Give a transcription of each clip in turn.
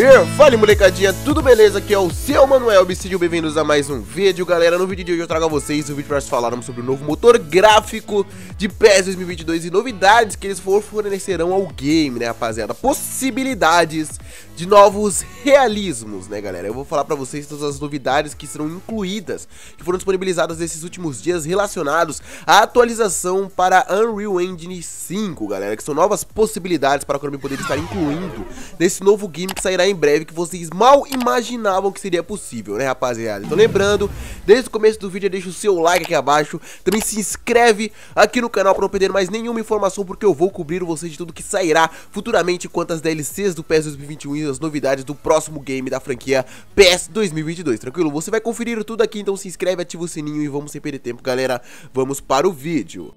E fala molecadinha, tudo beleza? Aqui é o seu Manuel e sejam bem-vindos a mais um vídeo Galera, no vídeo de hoje eu trago a vocês o um vídeo para falarmos sobre o novo motor gráfico de PES 2022 E novidades que eles fornecerão ao game, né rapaziada? Possibilidades de novos realismos, né galera? Eu vou falar para vocês todas as novidades que serão incluídas Que foram disponibilizadas nesses últimos dias relacionados à atualização para Unreal Engine 5, galera Que são novas possibilidades para a Konami poder estar incluindo nesse novo game que sairá em breve que vocês mal imaginavam que seria possível, né rapaziada? Então lembrando, desde o começo do vídeo deixa o seu like aqui abaixo, também se inscreve aqui no canal para não perder mais nenhuma informação, porque eu vou cobrir vocês de tudo que sairá futuramente quanto às DLCs do PES 2021 e as novidades do próximo game da franquia PES 2022, tranquilo? Você vai conferir tudo aqui, então se inscreve, ativa o sininho e vamos sem perder tempo, galera, vamos para o vídeo.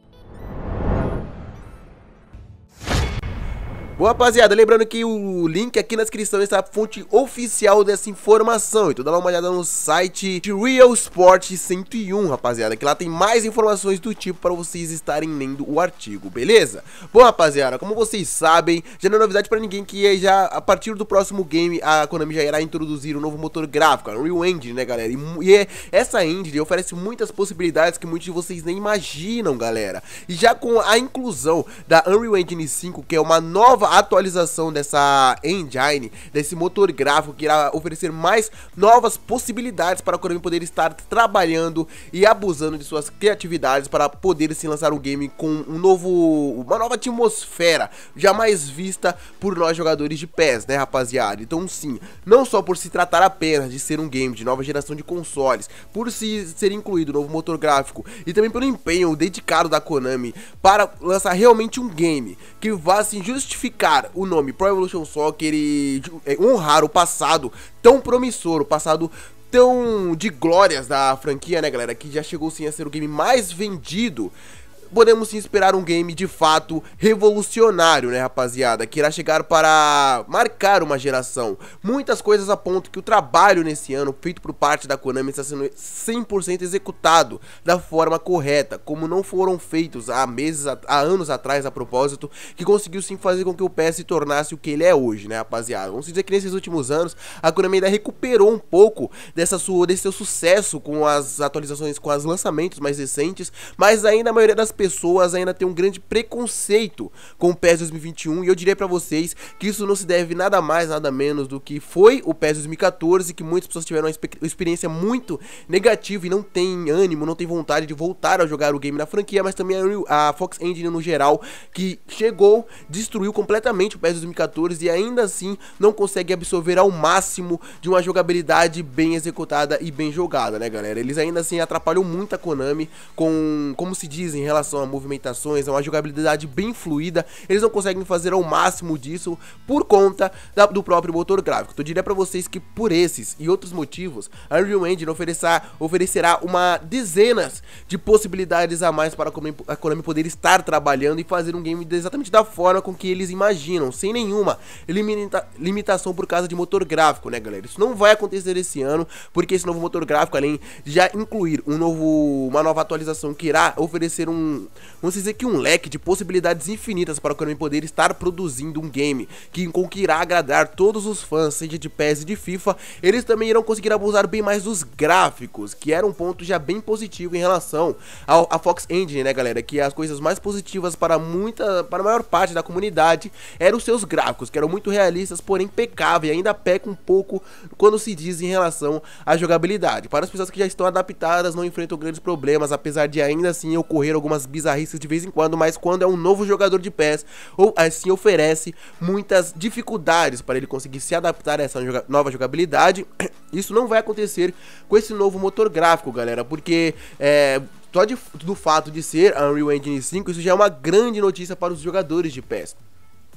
Bom, rapaziada, lembrando que o link aqui na descrição está a fonte oficial dessa informação. Então dá uma olhada no site de Real Sport 101, rapaziada, que lá tem mais informações do tipo para vocês estarem lendo o artigo, beleza? Bom, rapaziada, como vocês sabem, já não é novidade para ninguém que é já a partir do próximo game a Konami já irá introduzir um novo motor gráfico, a Unreal Engine, né, galera? E, e é, essa engine oferece muitas possibilidades que muitos de vocês nem imaginam, galera. E já com a inclusão da Unreal Engine 5, que é uma nova atualização dessa engine, desse motor gráfico que irá oferecer mais novas possibilidades para a Konami poder estar trabalhando e abusando de suas criatividades para poder se lançar um game com um novo, uma nova atmosfera jamais vista por nós jogadores de PES, né, rapaziada? Então sim, não só por se tratar apenas de ser um game de nova geração de consoles, por se ser incluído novo motor gráfico e também pelo empenho dedicado da Konami para lançar realmente um game que vá se assim, justificar cara, o nome Pro Evolution Soccer e é, honrar o passado tão promissor, o passado tão de glórias da franquia, né, galera? Que já chegou sim a ser o game mais vendido podemos esperar um game de fato revolucionário, né, rapaziada? Que irá chegar para marcar uma geração. Muitas coisas apontam que o trabalho nesse ano feito por parte da Konami está sendo 100% executado da forma correta, como não foram feitos há meses, há anos atrás a propósito, que conseguiu sim fazer com que o PS se tornasse o que ele é hoje, né, rapaziada? Vamos dizer que nesses últimos anos a Konami ainda recuperou um pouco dessa sua, desse seu sucesso com as atualizações, com os lançamentos mais recentes, mas ainda a maioria das pessoas ainda têm um grande preconceito com o PES 2021 e eu diria para vocês que isso não se deve nada mais, nada menos do que foi o PES 2014, que muitas pessoas tiveram uma experiência muito negativa e não tem ânimo, não tem vontade de voltar a jogar o game na franquia, mas também a Fox Engine no geral, que chegou, destruiu completamente o PES 2014 e ainda assim não consegue absorver ao máximo de uma jogabilidade bem executada e bem jogada, né galera? Eles ainda assim atrapalham muito a Konami com, como se diz em relação aceleração, a movimentações, a é uma jogabilidade bem fluida. Eles não conseguem fazer ao máximo disso por conta da, do próprio motor gráfico. Então, eu diria para vocês que por esses e outros motivos, a Unreal Engine oferecerá, oferecerá uma dezenas de possibilidades a mais para a Konami poder estar trabalhando e fazer um game exatamente da forma com que eles imaginam, sem nenhuma limita, limitação por causa de motor gráfico, né, galera? Isso não vai acontecer esse ano, porque esse novo motor gráfico, além de já incluir um novo, uma nova atualização que irá oferecer um, vamos dizer que um leque de possibilidades infinitas para o Konami poder estar produzindo um game que com que irá agradar todos os fãs, seja de PES e de FIFA, eles também irão conseguir abusar bem mais dos gráficos, que era um ponto já bem positivo em relação ao, a Fox Engine, né, galera? Que as coisas mais positivas para muita, para a maior parte da comunidade eram os seus gráficos, que eram muito realistas, porém e ainda peca um pouco quando se diz em relação à jogabilidade. Para as pessoas que já estão adaptadas, não enfrentam grandes problemas, apesar de ainda assim ocorrer algumas bizarrices de vez em quando, mas quando é um novo jogador de PES, ou assim oferece muitas dificuldades para ele conseguir se adaptar a essa joga nova jogabilidade. Isso não vai acontecer com esse novo motor gráfico, galera, porque é, só de, do fato de ser a Unreal Engine 5, isso já é uma grande notícia para os jogadores de PES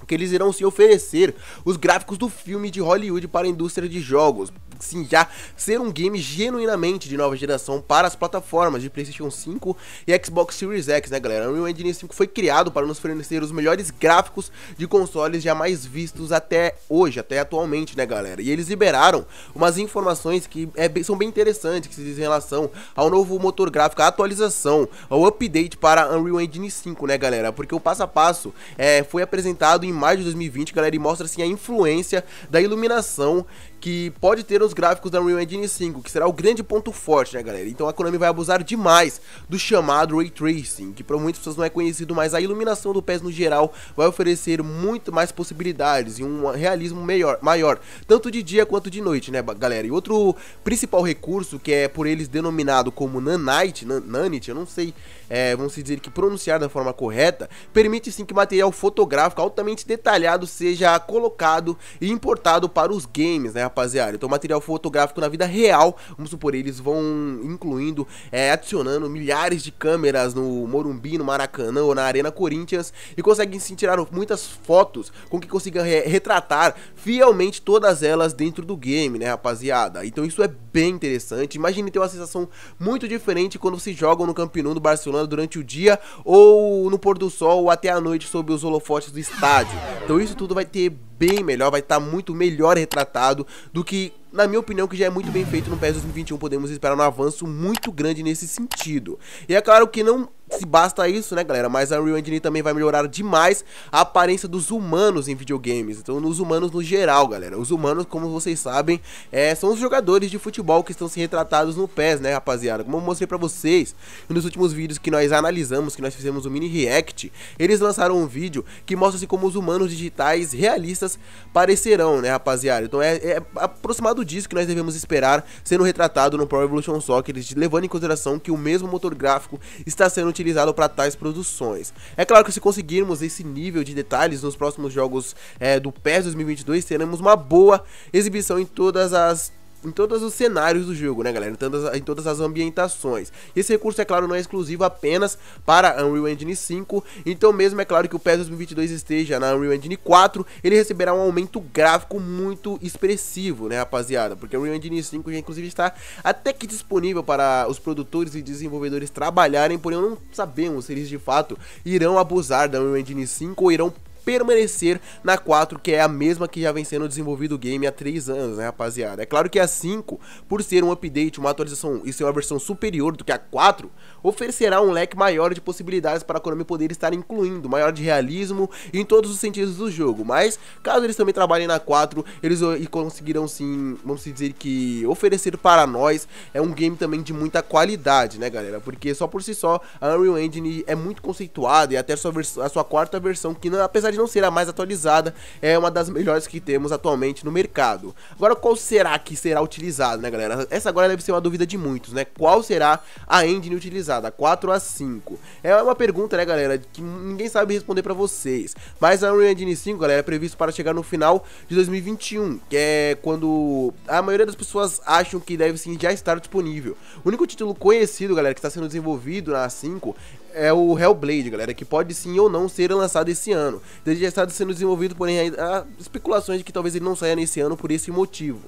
porque eles irão se oferecer os gráficos do filme de Hollywood para a indústria de jogos. Sim, já ser um game genuinamente de nova geração para as plataformas de PlayStation 5 e Xbox Series X, né, galera? O Unreal Engine 5 foi criado para nos fornecer os melhores gráficos de consoles jamais vistos até hoje, até atualmente, né, galera? E eles liberaram umas informações que é bem, são bem interessantes, que se dizem em relação ao novo motor gráfico, a atualização, ao update para Unreal Engine 5, né, galera? Porque o passo a passo é, foi apresentado em em maio de 2020, galera, e mostra assim a influência da iluminação que pode ter os gráficos da Unreal Engine 5, que será o grande ponto forte, né, galera? Então a Konami vai abusar demais do chamado Ray Tracing, que para muitas pessoas não é conhecido, mas a iluminação do PES no geral vai oferecer muito mais possibilidades e um realismo maior, maior tanto de dia quanto de noite, né, galera? E outro principal recurso, que é por eles denominado como Nanite, Nanite, eu não sei, é, vamos dizer que pronunciar da forma correta, permite sim que material fotográfico altamente detalhado seja colocado e importado para os games, né, rapaziada. Então, material fotográfico na vida real, vamos supor, eles vão incluindo, é, adicionando milhares de câmeras no Morumbi, no Maracanã ou na Arena Corinthians e conseguem se tirar muitas fotos com que consigam re retratar fielmente todas elas dentro do game, né, rapaziada? Então, isso é bem interessante. Imagine ter uma sensação muito diferente quando se jogam no Camp do Barcelona durante o dia ou no pôr do sol ou até a noite sob os holofotes do estádio. Então, isso tudo vai ter bem melhor, vai estar tá muito melhor retratado do que na minha opinião, que já é muito bem feito no PES 2021, podemos esperar um avanço muito grande nesse sentido. E é claro que não se basta isso, né, galera? Mas a Unreal Engine também vai melhorar demais a aparência dos humanos em videogames. Então, nos humanos no geral, galera. Os humanos, como vocês sabem, é, são os jogadores de futebol que estão se retratados no PES, né, rapaziada? Como eu mostrei pra vocês nos últimos vídeos que nós analisamos, que nós fizemos o um mini react, eles lançaram um vídeo que mostra-se como os humanos digitais realistas parecerão, né, rapaziada? Então, é, é aproximado disso que nós devemos esperar sendo retratado no Pro Evolution Soccer, levando em consideração que o mesmo motor gráfico está sendo utilizado para tais produções. É claro que se conseguirmos esse nível de detalhes nos próximos jogos é, do PES 2022, teremos uma boa exibição em todas as em todos os cenários do jogo, né, galera? Em todas, em todas as ambientações. Esse recurso, é claro, não é exclusivo apenas para Unreal Engine 5, então mesmo é claro que o PES 2022 esteja na Unreal Engine 4, ele receberá um aumento gráfico muito expressivo, né, rapaziada? Porque o Unreal Engine 5 já inclusive está até que disponível para os produtores e desenvolvedores trabalharem, porém não sabemos se eles de fato irão abusar da Unreal Engine 5 ou irão permanecer na 4, que é a mesma que já vem sendo desenvolvido o game há 3 anos, né, rapaziada? É claro que a 5, por ser um update, uma atualização e ser uma versão superior do que a 4, oferecerá um leque maior de possibilidades para a Konami poder estar incluindo, maior de realismo em todos os sentidos do jogo. Mas, caso eles também trabalhem na 4, eles eh, conseguirão sim, vamos dizer que oferecer para nós é um game também de muita qualidade, né, galera? Porque só por si só a Unreal Engine é muito conceituada e até a sua, a sua quarta versão, que não, apesar de não ser a mais atualizada, é uma das melhores que temos atualmente no mercado. Agora, qual será que será utilizado, né, galera? Essa agora deve ser uma dúvida de muitos, né? Qual será a engine utilizada? pesada, 4 a 5. É uma pergunta, né, galera, que ninguém sabe responder para vocês. Mas a Unreal Engine 5, galera, é previsto para chegar no final de 2021, que é quando a maioria das pessoas acham que deve sim já estar disponível. O único título conhecido, galera, que está sendo desenvolvido na 5 é o Hellblade, galera, que pode sim ou não ser lançado esse ano. Ele já está sendo desenvolvido, porém há especulações de que talvez ele não saia nesse ano por esse motivo.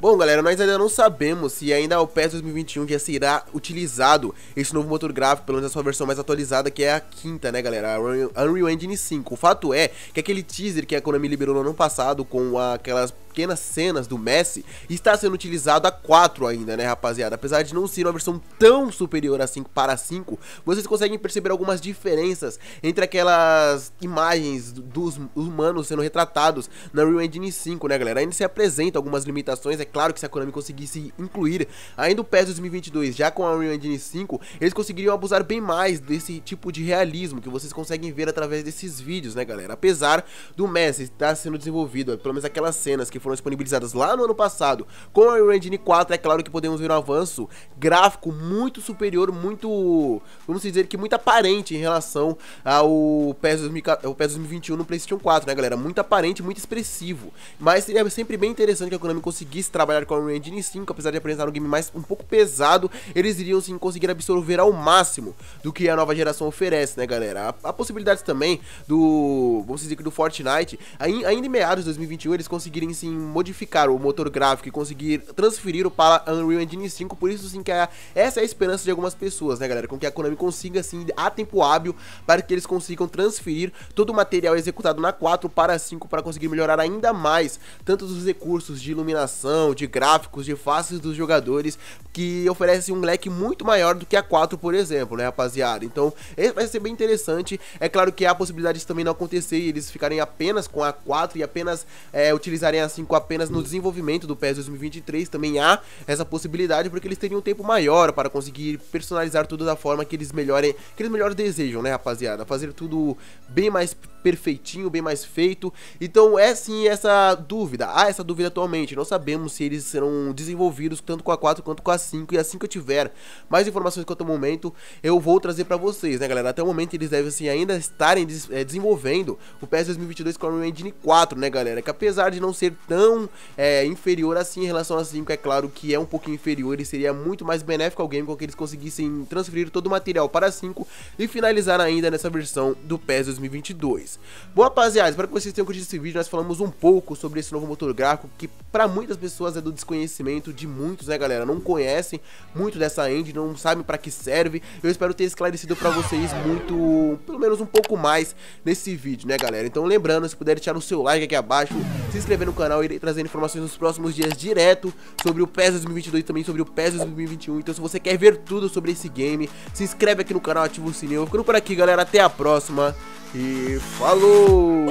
Bom, galera, nós ainda não sabemos se ainda o PES 2021 já será utilizado esse novo motor gráfico, pelo menos a sua versão mais atualizada, que é a quinta, né, galera? A Unreal Engine 5. O fato é que aquele teaser que a Konami liberou no ano passado com aquelas pequenas cenas do Messi está sendo utilizado a 4 ainda, né, rapaziada? Apesar de não ser uma versão tão superior a 5 para 5, vocês conseguem perceber algumas diferenças entre aquelas imagens dos humanos sendo retratados na Unreal Engine 5, né, galera? Ainda se apresenta algumas limitações aqui é claro que se a Konami conseguisse incluir ainda o PES 2022 já com a Unreal Engine 5, eles conseguiriam abusar bem mais desse tipo de realismo que vocês conseguem ver através desses vídeos, né, galera? Apesar do Messi estar sendo desenvolvido, pelo menos aquelas cenas que foram disponibilizadas lá no ano passado com a Unreal Engine 4, é claro que podemos ver um avanço gráfico muito superior, muito, vamos dizer que muito aparente em relação ao PES, 2021 no PlayStation 4, né, galera? Muito aparente, muito expressivo. Mas seria sempre bem interessante que a Konami conseguisse trabalhar com a Engine 5, apesar de apresentar um game mais um pouco pesado, eles iriam sim conseguir absorver ao máximo do que a nova geração oferece, né, galera? A, possibilidades possibilidade também do, vamos dizer que do Fortnite, ainda em meados de 2021, eles conseguirem sim modificar o motor gráfico e conseguir transferir o para a Unreal Engine 5, por isso sim que é, essa é a esperança de algumas pessoas, né, galera, com que a Konami consiga assim a tempo hábil para que eles consigam transferir todo o material executado na 4 para a 5 para conseguir melhorar ainda mais tanto os recursos de iluminação de gráficos, de faces dos jogadores, que oferece um leque muito maior do que a 4, por exemplo, né, rapaziada? Então, é, vai ser bem interessante. É claro que há possibilidades também não acontecer e eles ficarem apenas com a 4 e apenas é, utilizarem a 5 apenas no desenvolvimento do PES 2023. Também há essa possibilidade, porque eles teriam um tempo maior para conseguir personalizar tudo da forma que eles melhorem, que eles melhor desejam, né, rapaziada? Fazer tudo bem mais perfeitinho, bem mais feito. Então, é sim essa dúvida. Há essa dúvida atualmente. Não sabemos se eles serão desenvolvidos tanto com a 4 quanto com a 5. E assim que eu tiver mais informações quanto ao momento, eu vou trazer para vocês, né, galera? Até o momento eles devem assim, ainda estarem des é, desenvolvendo o PS 2022 Chrome Engine 4, né, galera? Que apesar de não ser tão é, inferior assim em relação a 5, é claro que é um pouquinho inferior e seria muito mais benéfico ao game com que eles conseguissem transferir todo o material para 5 e finalizar ainda nessa versão do PS 2022. Bom, rapaziada, espero que vocês tenham curtido esse vídeo. Nós falamos um pouco sobre esse novo motor gráfico que, para muitas pessoas, pessoas é do desconhecimento de muitos, né, galera? Não conhecem muito dessa engine, não sabem para que serve. Eu espero ter esclarecido para vocês muito, pelo menos um pouco mais nesse vídeo, né, galera? Então lembrando, se puder deixar o seu like aqui abaixo, se inscrever no canal e trazer informações nos próximos dias direto sobre o PES 2022 também sobre o PES 2021. Então se você quer ver tudo sobre esse game, se inscreve aqui no canal, ativa o sininho. Eu ficando por aqui, galera. Até a próxima e falou!